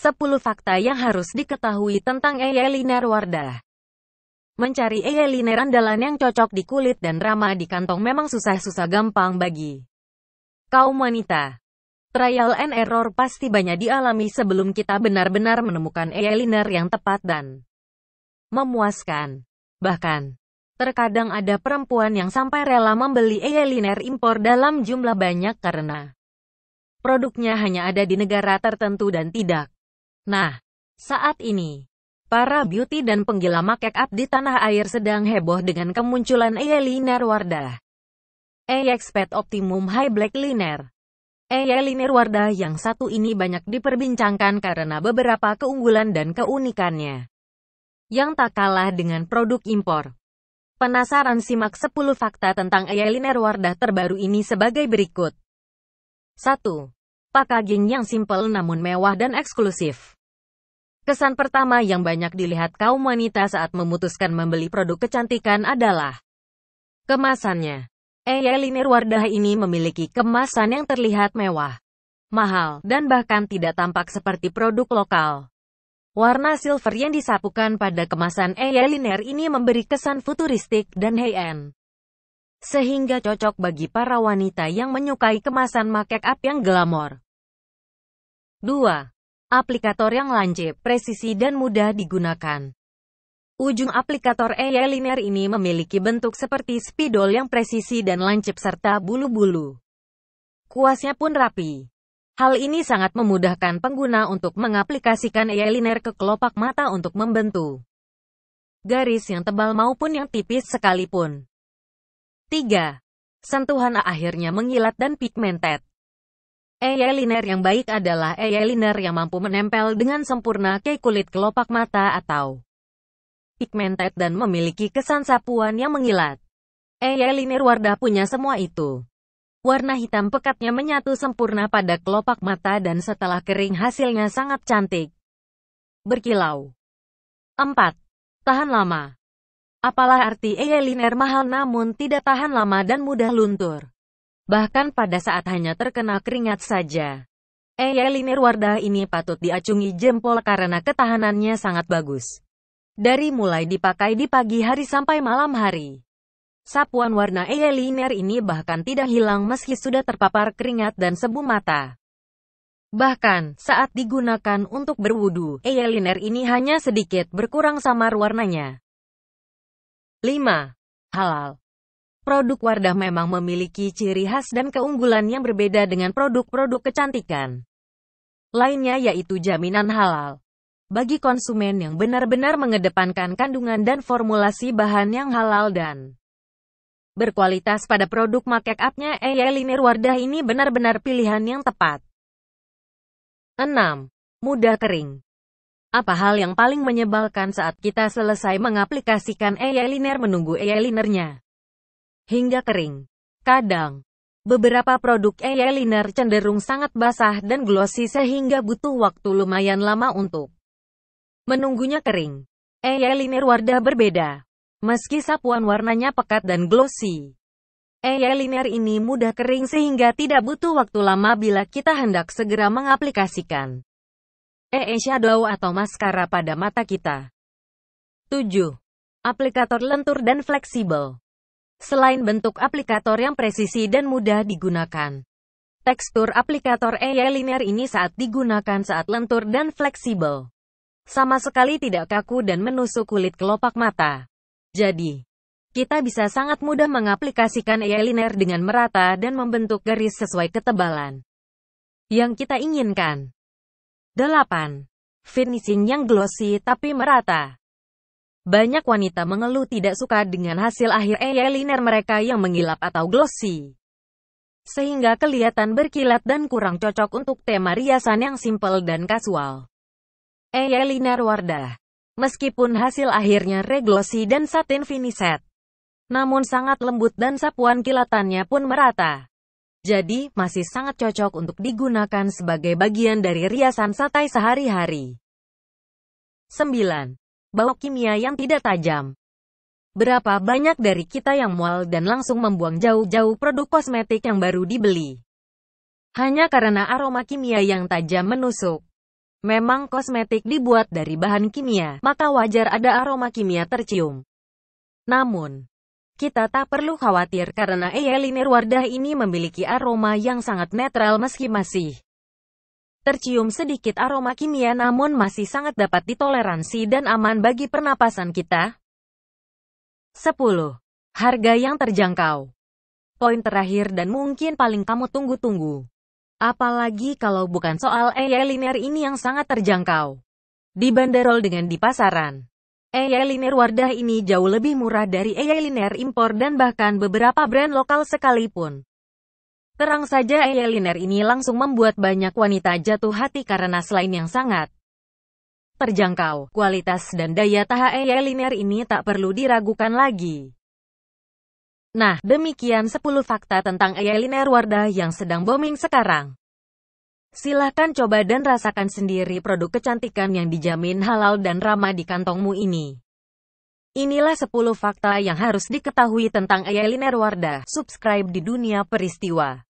10 fakta yang harus diketahui tentang eyeliner Wardah. Mencari eyeliner andalan yang cocok di kulit dan ramah di kantong memang susah-susah gampang bagi kaum wanita. Trial and error pasti banyak dialami sebelum kita benar-benar menemukan eyeliner yang tepat dan memuaskan. Bahkan, terkadang ada perempuan yang sampai rela membeli eyeliner impor dalam jumlah banyak karena produknya hanya ada di negara tertentu dan tidak Nah, saat ini, para beauty dan penggila make up di tanah air sedang heboh dengan kemunculan Eyeliner Wardah. Eyexpert Optimum High Black Liner. Eyeliner Wardah yang satu ini banyak diperbincangkan karena beberapa keunggulan dan keunikannya. Yang tak kalah dengan produk impor. Penasaran simak 10 fakta tentang eyeliner Wardah terbaru ini sebagai berikut. 1. Packaging yang simple namun mewah dan eksklusif. Kesan pertama yang banyak dilihat kaum wanita saat memutuskan membeli produk kecantikan adalah kemasannya. Eyeliner Wardah ini memiliki kemasan yang terlihat mewah, mahal, dan bahkan tidak tampak seperti produk lokal. Warna silver yang disapukan pada kemasan Eyeliner ini memberi kesan futuristik dan high-end sehingga cocok bagi para wanita yang menyukai kemasan make up yang glamor. 2. Aplikator yang lancip, presisi dan mudah digunakan. Ujung aplikator eyeliner ini memiliki bentuk seperti spidol yang presisi dan lancip serta bulu-bulu. Kuasnya pun rapi. Hal ini sangat memudahkan pengguna untuk mengaplikasikan eyeliner ke kelopak mata untuk membentuk garis yang tebal maupun yang tipis sekalipun. 3. Sentuhan akhirnya mengilat dan pigmented. Eyeliner yang baik adalah eyeliner yang mampu menempel dengan sempurna ke kulit kelopak mata atau pigmented dan memiliki kesan sapuan yang mengilat. Eyeliner Wardah punya semua itu. Warna hitam pekatnya menyatu sempurna pada kelopak mata dan setelah kering hasilnya sangat cantik. Berkilau. 4. Tahan lama. Apalah arti eyeliner mahal namun tidak tahan lama dan mudah luntur. Bahkan pada saat hanya terkena keringat saja. Eyeliner Wardah ini patut diacungi jempol karena ketahanannya sangat bagus. Dari mulai dipakai di pagi hari sampai malam hari. Sapuan warna eyeliner ini bahkan tidak hilang meski sudah terpapar keringat dan sebu mata. Bahkan, saat digunakan untuk berwudu, eyeliner ini hanya sedikit berkurang samar warnanya. 5. Halal Produk Wardah memang memiliki ciri khas dan keunggulan yang berbeda dengan produk-produk kecantikan. Lainnya yaitu jaminan halal. Bagi konsumen yang benar-benar mengedepankan kandungan dan formulasi bahan yang halal dan berkualitas pada produk make upnya eyeliner eh, ya, Wardah ini benar-benar pilihan yang tepat. 6. Mudah kering apa hal yang paling menyebalkan saat kita selesai mengaplikasikan eyeliner menunggu eyelinernya hingga kering? Kadang, beberapa produk eyeliner cenderung sangat basah dan glossy sehingga butuh waktu lumayan lama untuk menunggunya kering. Eyeliner Wardah berbeda. Meski sapuan warnanya pekat dan glossy, eyeliner ini mudah kering sehingga tidak butuh waktu lama bila kita hendak segera mengaplikasikan. EE Shadow atau maskara pada mata kita. 7. Aplikator lentur dan fleksibel. Selain bentuk aplikator yang presisi dan mudah digunakan, tekstur aplikator eyeliner ini saat digunakan saat lentur dan fleksibel. Sama sekali tidak kaku dan menusuk kulit kelopak mata. Jadi, kita bisa sangat mudah mengaplikasikan eyeliner dengan merata dan membentuk garis sesuai ketebalan yang kita inginkan. 8. Finishing yang glossy tapi merata. Banyak wanita mengeluh tidak suka dengan hasil akhir eyeliner mereka yang mengilap atau glossy. Sehingga kelihatan berkilat dan kurang cocok untuk tema riasan yang simple dan kasual. Eyeliner Wardah. Meskipun hasil akhirnya reglossy dan satin finish set, namun sangat lembut dan sapuan kilatannya pun merata jadi masih sangat cocok untuk digunakan sebagai bagian dari riasan satay sehari-hari. 9. Bau kimia yang tidak tajam Berapa banyak dari kita yang mual dan langsung membuang jauh-jauh produk kosmetik yang baru dibeli? Hanya karena aroma kimia yang tajam menusuk. Memang kosmetik dibuat dari bahan kimia, maka wajar ada aroma kimia tercium. Namun, kita tak perlu khawatir karena Eyeliner Wardah ini memiliki aroma yang sangat netral meski masih tercium sedikit aroma kimia namun masih sangat dapat ditoleransi dan aman bagi pernapasan kita. 10. Harga yang terjangkau Poin terakhir dan mungkin paling kamu tunggu-tunggu. Apalagi kalau bukan soal Eyeliner ini yang sangat terjangkau. Dibanderol dengan di pasaran. Eyeliner Wardah ini jauh lebih murah dari eyeliner impor dan bahkan beberapa brand lokal sekalipun. Terang saja eyeliner ini langsung membuat banyak wanita jatuh hati karena selain yang sangat terjangkau, kualitas dan daya tahan eyeliner ini tak perlu diragukan lagi. Nah, demikian 10 fakta tentang eyeliner Wardah yang sedang booming sekarang. Silahkan coba dan rasakan sendiri produk kecantikan yang dijamin halal dan ramah di kantongmu ini. Inilah 10 fakta yang harus diketahui tentang Eyeliner Wardah. Subscribe di Dunia Peristiwa.